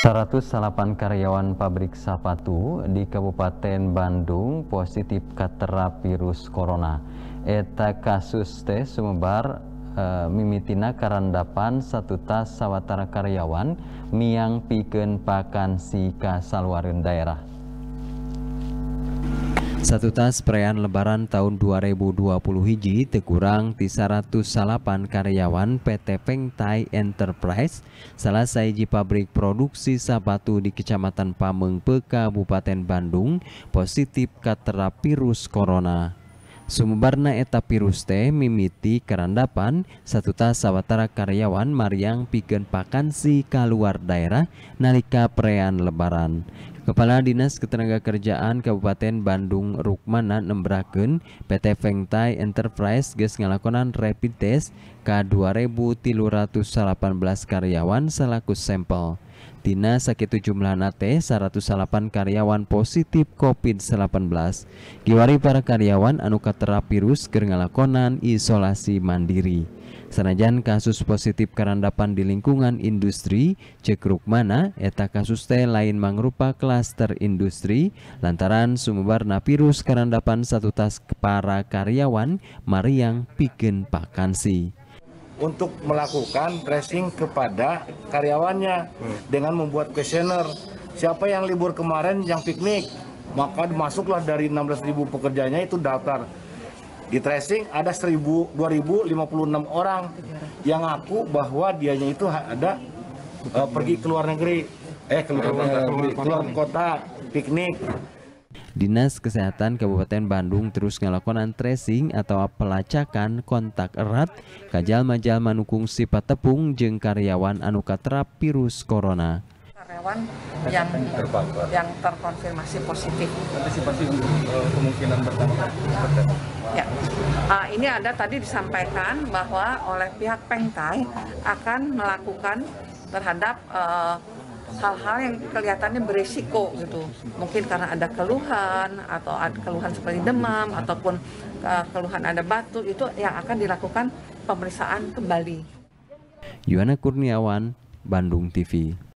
108 karyawan pabrik sepatu di Kabupaten Bandung positif katera virus corona. Eta kasus teh sumebar e, mimitina karandapan satu tas sawatara karyawan miang piken pakan si kasalwarin daerah. Satu tas perayaan lebaran tahun 2020 hiji tekurang di 108 karyawan PT Pengtai Enterprise, salah saiji pabrik produksi sabatu di Kecamatan Pamengpe, Kabupaten Bandung, positif katerap virus corona. Sumbarna eta virus teh mimiti satu tas sawatara karyawan Mariang pigen pakansi keluar daerah nalika prean lebaran. Kepala Dinas Ketenagakerjaan Kabupaten Bandung Rukmana nembrakeun PT Fengtai Enterprise geus ngalakonan rapid test ka 2318 karyawan selaku sampel. Dina sakit jumlah nate 108 karyawan positif COVID-19. Giwari para karyawan anu terapi virus ngalakonan isolasi mandiri. Senajan kasus positif kerandapan di lingkungan industri, cekruk mana eta kasus teh lain mangrupa klaster industri lantaran napi virus kerandapan satu tas para karyawan mariang pikin pakansi untuk melakukan tracing kepada karyawannya hmm. dengan membuat questioner. Siapa yang libur kemarin yang piknik, maka masuklah dari 16.000 pekerjanya itu daftar. Di tracing ada 1.000 2.056 orang yang ngaku bahwa dianya itu ada uh, pergi ke luar negeri, eh ke luar, keluar kota piknik Dinas Kesehatan Kabupaten Bandung terus melakukan tracing atau pelacakan kontak erat kajal-majal manukung sifat tepung jeng karyawan Anukatra virus corona. Karyawan yang yang terkonfirmasi positif. Antisipasi eh, kemungkinan bertambah. Ya. Uh, ini ada tadi disampaikan bahwa oleh pihak Pengtai akan melakukan terhadap uh, hal-hal yang kelihatannya beresiko gitu mungkin karena ada keluhan atau ada keluhan seperti demam ataupun eh, keluhan ada batuk itu yang akan dilakukan pemeriksaan kembali Yuana Kurniawan Bandung TV